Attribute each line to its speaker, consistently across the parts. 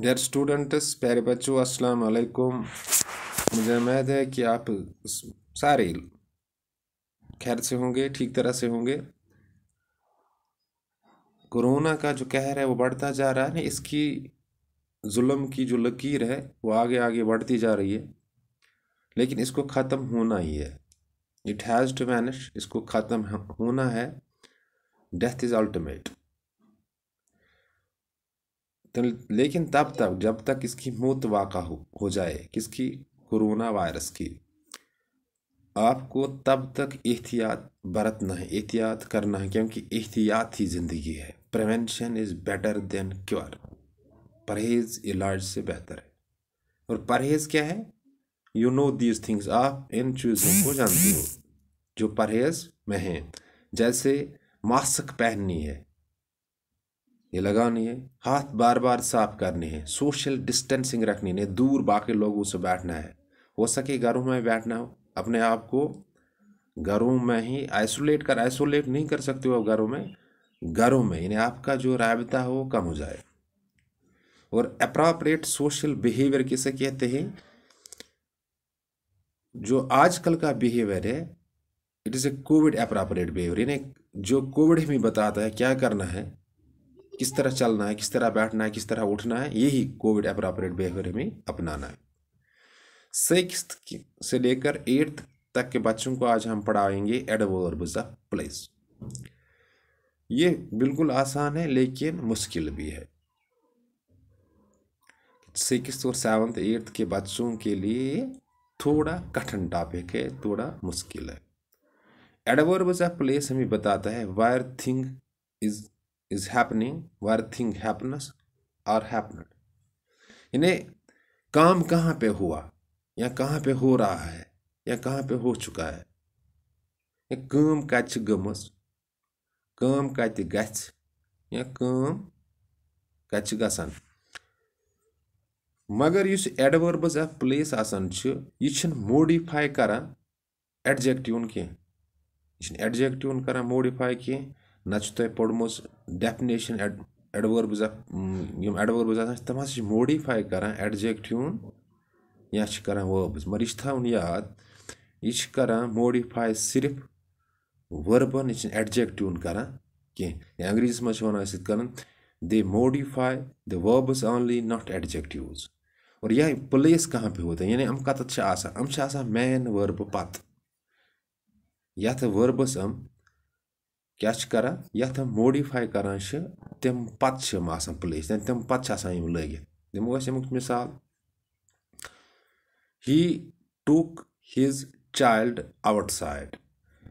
Speaker 1: dear students प्यारे बच्चों अस्सलाम वालेकुम मुझे उम्मीद है कि आप सारे खैर से होंगे ठीक तरह से होंगे कोरोना का जो कहर है वो बढ़ता जा रहा है इसकी जुल्म की जो लकीर है वो आगे आगे बढ़ती जा रही है लेकिन इसको ख़त्म होना ही है इट हैज़ टू मैनिश इसको ख़त्म होना है डेथ इज़ अल्टीमेट तो लेकिन तब तक जब तक इसकी मौत वाक़ हो, हो जाए किसकी कोरोना वायरस की आपको तब तक एहतियात बरतना है एहतियात करना है क्योंकि एहतियात ही ज़िंदगी है prevention is better than cure परहेज़ इलाज से बेहतर है और परहेज़ क्या है यू नो दीज थिंग्स आप इन चीज़ों को जानते हो जो परहेज़ में हैं जैसे मास्क पहननी है ये लगानी है हाथ बार बार साफ करने हैं सोशल डिस्टेंसिंग रखनी है दूर बाकी लोगों से बैठना है हो सके घरों में बैठना हो अपने आप को घरों में ही आइसोलेट कर आइसोलेट नहीं कर सकते हो घरों में घरों में यानी आपका जो रबता हो कम हो जाए और अप्रोप्रिएट सोशल बिहेवियर किसे कहते हैं जो आजकल का बिहेवियर है it is a COVID inappropriate behaviour यानी जो कोविड हमें बताता है क्या करना है किस तरह चलना है किस तरह बैठना है किस तरह उठना है यही कोविड अप्रोप्रिएट बिहेवियर हमें अपनाना है सिक्स से लेकर एट्थ तक के बच्चों को आज हम पढ़ाएंगे एडवर्ब्स ऑफ प्लेस ये बिल्कुल आसान है लेकिन मुश्किल भी है सिक्स और सेवन्थ एट्थ के बच्चों के लिए थोड़ा कठिन टॉपिक है थोड़ा मुश्किल है एडवर्ब्स ऑफ प्लेस हमें बताता है where thing is is happening where thing happens और हैपनड इन्हें काम कहाँ पे हुआ या कहाँ पे हो रहा है या कहाँ पे हो चुका है या कम कत ग कम कत ग या कम कत ग मगर इस एडवर्बस ऑफ प्लेस आसान यह मोडिफाई करान एडजेक्टिवन कह एडजेक्टिव एडजेक्टिवन करान मोडिफाई कह नोमस डेफनेशन एडवर्बस एडवर्बज तम हाँ मोडिफाई क्या एडजेक्टिव या वर्बस मगर यह तुन याद यह मोडिफाई सिर्फ वर्बन यह एडजेक्टिव क्या कह अंग्रेजी मन कर दे modify the verbs only not adjective और यह प्लेस कह पे होता यानी कत मेन वर्ब पत् यर्बस क्या कर यथ मोडिफाई करान तम पत्म प्लेस तम पत्म लगित दमो मिसाल ही took his child out side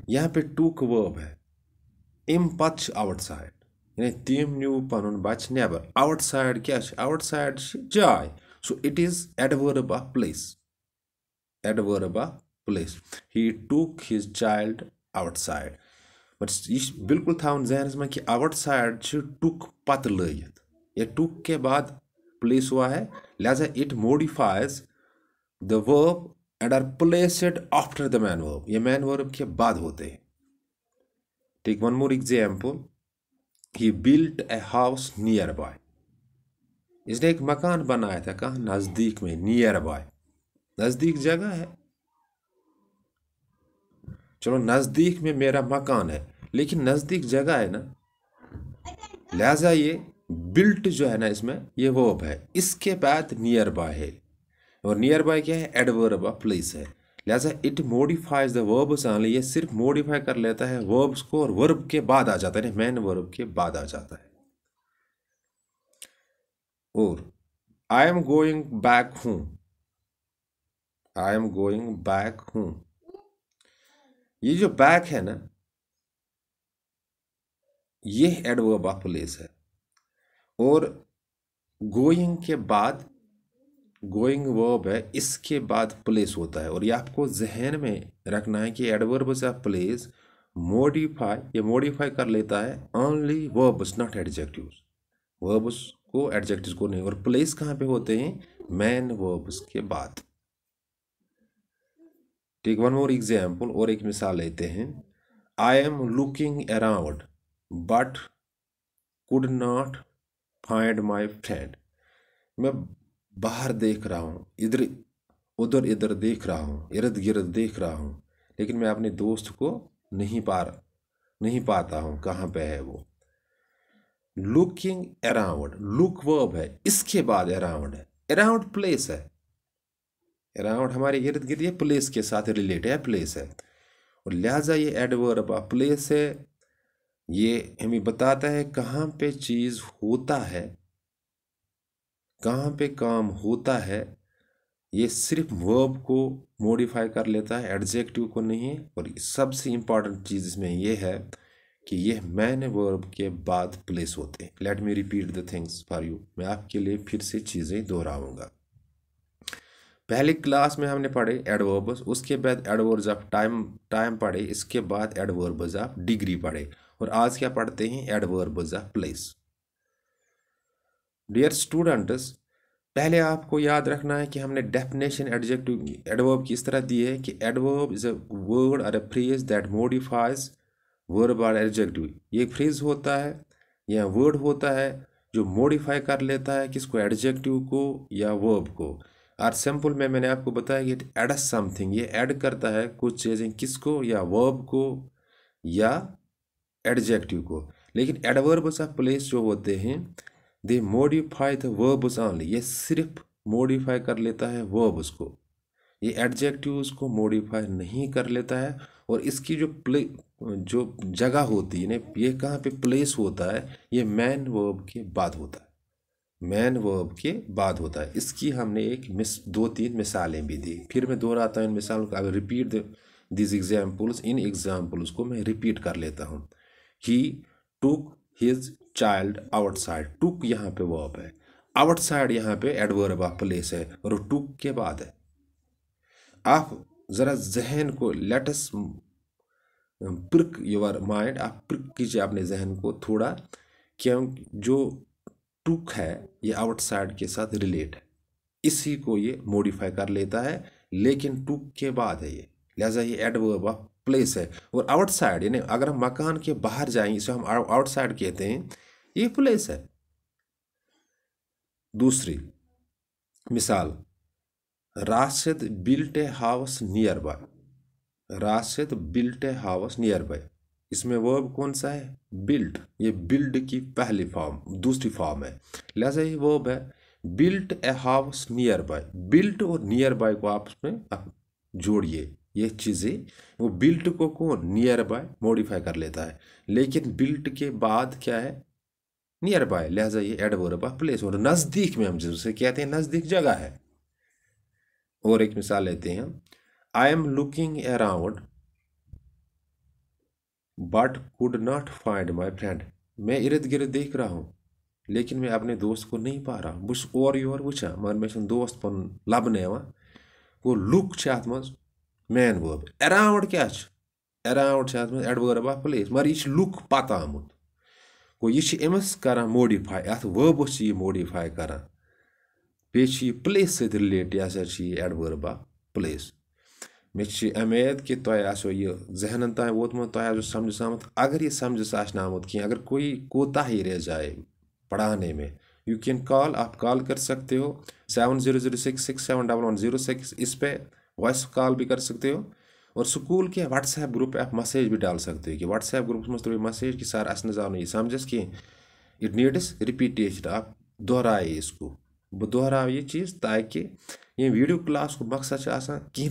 Speaker 1: यहाँ पे टूक वर्ब है अम पत् साइड यानी तम न्यू पन बच नबर आउट साइड क्या आउट आउटसाइड जाय so it is adverb of place adverb of place he took his child outside but یہِ बिल्कुल بِلکُل जहन ذہنَس منٛز کہِ آوُٹ سایڈ چھِ ٹُک پَتہٕ لٲگِتھ یا ٹُک کے بعد پٕلیس ہوا ہے لہٰذا it the verb and are placed after the main verb यह मैन वर्ब के बाद होते हैं ठीक one more example he built a house nearby इसने एक मकान बनाया था कहाँ नज़दीक में नियर बाय नज़दीक जगह है चलो नज़दीक में मेरा मकान है लेकिन नज़दीक जगह है ना लिहाजा ये बिल्ट जो है ना इसमें ये वर्ब है इसके बाद नियर बाय है और नियर बाय क्या है एडवर्ब ऑफ प्लेस है लिहाजा it modifies the verbs only ये सिर्फ मोडिफाई कर लेता है वर्ब्स को और वर्ब के बाद आ जाता है मैन वर्ब के बाद आ जाता है और आई एम गोइंग बैक हूं आई एम गोइंग बैक हूं ये जो बैक है ना ये एडवर्ब ऑफ प्लेस है और गोइंग के बाद गोइंग वर्ब है इसके बाद प्लेस होता है और ये आपको जहन में रखना है कि एडवर्ब्स ऑफ प्लेस मोडिफाई ये मोडिफाई कर लेता है only verbs not adjectives verbs को एडजेक्टिव को नहीं और प्लेस कहाँ पे होते हैं मैन वर्ब्स के बाद टेक वन मोर एग्जाम्पल और एक मिसाल लेते हैं I am looking around but could not find my friend मैं बाहर देख रहा हूँ इधर उधर इधर देख रहा हूँ इर्द गिर्द देख रहा हूँ लेकिन मैं अपने दोस्त को नहीं पा नहीं पाता हूँ कहाँ पे है वो लुकिंग अराउंड लुक वर्ब है इसके बाद अराउंड है अराउंड प्लेस है अराउंड हमारे इर्द गिर्द ये प्लेस के साथ रिलेटेड है प्लेस है और लिहाजा ये एडवर्ब ऑफ प्लेस है ये हमें बताता है कहाँ पे चीज़ होता है कहाँ पे काम होता है ये सिर्फ वर्ब को मॉडिफाई कर लेता है एडजेक्टिव को नहीं और सबसे इम्पॉर्टेंट चीज़ इसमें यह है कि यह मैन वर्ब के बाद प्लेस होते हैं let me repeat the things for you मैं आपके लिए फिर से चीज़ें दोहराऊंगा पहली क्लास में हमने पढ़े एडवर्ब्स उसके बाद एडवर्ब्स ऑफ टाइम टाइम पढ़े इसके बाद एडवर्ब्स ऑफ डिग्री पढ़े और आज क्या पढ़ते हैं adverbs of place dear students पहले आपको याद रखना है कि हमने डेफिनेशन एडजेक्टिव एडवर्ब की इस तरह दी है कि एडवर्ब इज़ अ वर्ड और a phrase that modifies verb और एडजेक्टिव ये फ्रेज होता है या वर्ड होता है जो मोडिफाई कर लेता है किसको एडजेक्टिव को या वर्ब को और सैम्पल में मैंने आपको बताया कि इट एड समथिंग ये ऐड करता है कुछ चीज़ें किसको या वर्ब को या एडजेक्टिव को लेकिन एडवर्ब्स ऑफ प्लेस जो होते हैं they modify the verbs only ये सिर्फ मोडिफाई कर लेता है वर्ब उसको ये एडजेक्टिव उसको मोडिफाई नहीं कर लेता है और इसकी जो प्ले जो जगह होती है ये कहाँ पे प्लेस होता है ये मैन वर्ब के बाद होता है मैन वर्ब के बाद होता है इसकी हमने एक मिस दो तीन मिसालें भी दी फिर मैं दोहराता हूँ इन मिसालों का रिपीट दिज एग्जाम्पल्स इन एग्जाम्पल्स को मैं रिपीट कर लेता हूँ he took his child outside took यहाँ पे वर्ब है आउटसाइड यहाँ पे एडवर्ब ऑफ प्लेस है और टुक के बाद है आप ज़रा जहन को लेटस प्रिक योर माइंड आप प्रिक कीजिए अपने जहन को थोड़ा क्यों जो टुक है ये आउटसाइड के साथ रिलेट है इसी को ये मॉडिफाई कर लेता है लेकिन टुक के बाद है ये लिहाजा ये एडवर्ब ऑफ प्लेस है और आउटसाइड यानी अगर हम मकान के बाहर जाए इसे हम आउटसाइड कहते हैं ये प्लेस है दूसरी मिसाल Rashid built a house nearby Rashid built a house nearby इसमें वर्ब कौन सा है बिल्ट ये बिल्ड की पहली फॉर्म दूसरी फॉर्म है लिहाजा ये वर्ब है built a house nearby built और नियर बाय को आप उसमें जोड़िए ये चीज़ें वो बिल्ट को कौन नियर बाय मॉडिफाई कर लेता है लेकिन बिल्ट के बाद क्या है नियर बाय लिहाजा ये एडवर्ब ऑफ प्लेस और नज़दीक में हम जिससे कहते हैं नज़दीक जगह है और एक मिसाल लेते हैं I am looking around but could not find my friend मैं इर्द गिर्द देख रहा हूँ लेकिन मैं अपने दोस्त को नहीं पा रहा बुस और योर वुचा मगर मे दोस्त पुन लबन गो look at main verb around क्या around at adverb of place मगर यह लुक पत आमुत गो यह अमस कर मोडिफाई अत वर्बस यह मोडिफाई कर बेच प्लेस सत रिलेट यह हसा एडवर्ब आफ प्लेस मे उम्मीद कि तो यह जहनन तय वोतम तो, तो, तो समझ आम अगर यह समझ आमुत कहीं अगर कोई कोता ही रह जाए पढ़ाने में यू कैन कॉल आप कॉल कर सकते हो seven zero zero six six seven double one zero six इस पर वॉइस कॉल भी कर सकते हो और स्कूल के व्हाट्सएप ग्रुप आप मैसेज भी डाल सकते हो कि व्हाट्सएप ग्रुप में तुम्हें मैसेज कि सर असन आव नहीं समझस कह इट नीड्स रिपीटेशन आप दोहराए इसको बह दोहराओ यह चीज़ ताकि ये वीडियो क्लास को मकसद कहें